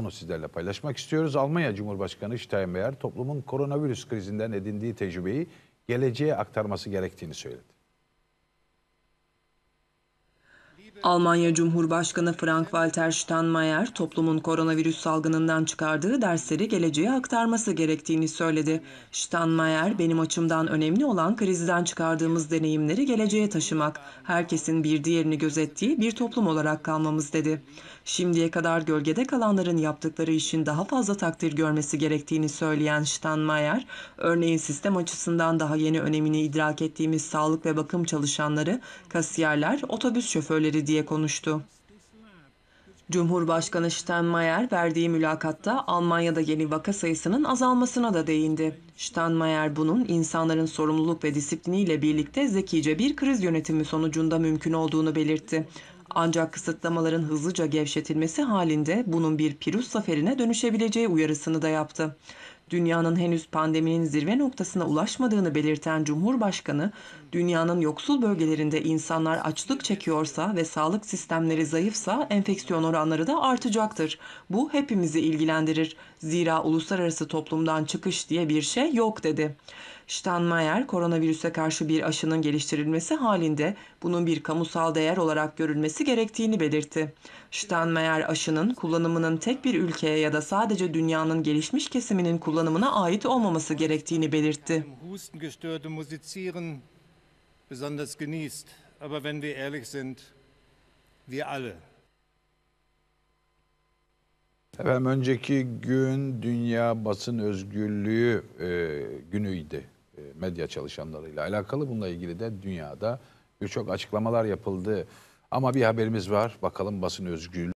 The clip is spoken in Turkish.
Onu sizlerle paylaşmak istiyoruz. Almanya Cumhurbaşkanı Steinmeier toplumun koronavirüs krizinden edindiği tecrübeyi geleceğe aktarması gerektiğini söyledi. Almanya Cumhurbaşkanı Frank-Walter Steinmeier, toplumun koronavirüs salgınından çıkardığı dersleri geleceğe aktarması gerektiğini söyledi. Steinmeier, benim açımdan önemli olan krizden çıkardığımız deneyimleri geleceğe taşımak, herkesin bir diğerini gözettiği bir toplum olarak kalmamız dedi. Şimdiye kadar gölgede kalanların yaptıkları işin daha fazla takdir görmesi gerektiğini söyleyen Steinmeier, örneğin sistem açısından daha yeni önemini idrak ettiğimiz sağlık ve bakım çalışanları, kasiyerler, otobüs şoförleri değildi diye konuştu. Cumhurbaşkanı Steinmeier verdiği mülakatta Almanya'da yeni vaka sayısının azalmasına da değindi. Steinmeier bunun insanların sorumluluk ve disipliniyle birlikte zekice bir kriz yönetimi sonucunda mümkün olduğunu belirtti. Ancak kısıtlamaların hızlıca gevşetilmesi halinde bunun bir pirus zaferine dönüşebileceği uyarısını da yaptı dünyanın henüz pandeminin zirve noktasına ulaşmadığını belirten Cumhurbaşkanı, dünyanın yoksul bölgelerinde insanlar açlık çekiyorsa ve sağlık sistemleri zayıfsa enfeksiyon oranları da artacaktır. Bu hepimizi ilgilendirir. Zira uluslararası toplumdan çıkış diye bir şey yok dedi. Steinmeier, koronavirüse karşı bir aşının geliştirilmesi halinde bunun bir kamusal değer olarak görülmesi gerektiğini belirtti. Steinmeier aşının kullanımının tek bir ülkeye ya da sadece dünyanın gelişmiş kesiminin kullanımı kullanımına ait olmaması gerektiğini belirtti. Efendim önceki gün Dünya Basın Özgürlüğü e, günüydü e, medya çalışanlarıyla alakalı. Bununla ilgili de dünyada birçok açıklamalar yapıldı. Ama bir haberimiz var. Bakalım basın özgürlüğü.